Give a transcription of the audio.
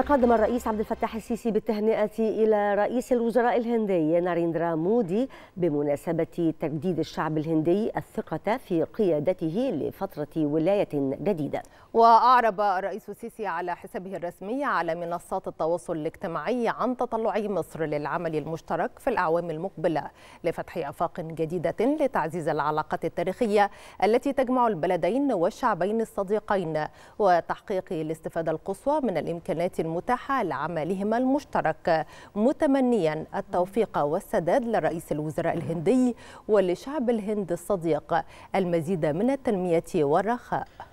تقدم الرئيس عبد الفتاح السيسي بالتهنئة إلى رئيس الوزراء الهندي ناريندرا مودي بمناسبة تجديد الشعب الهندي الثقة في قيادته لفترة ولاية جديدة وأعرب الرئيس السيسي على حسابه الرسمي على منصات التواصل الاجتماعي عن تطلع مصر للعمل المشترك في الأعوام المقبلة لفتح آفاق جديدة لتعزيز العلاقات التاريخية التي تجمع البلدين والشعبين الصديقين وتحقيق الاستفادة القصوى من الإمكانات المتاحة لعملهما المشترك متمنيا التوفيق والسداد لرئيس الوزراء الهندي ولشعب الهند الصديق المزيد من التنمية والرخاء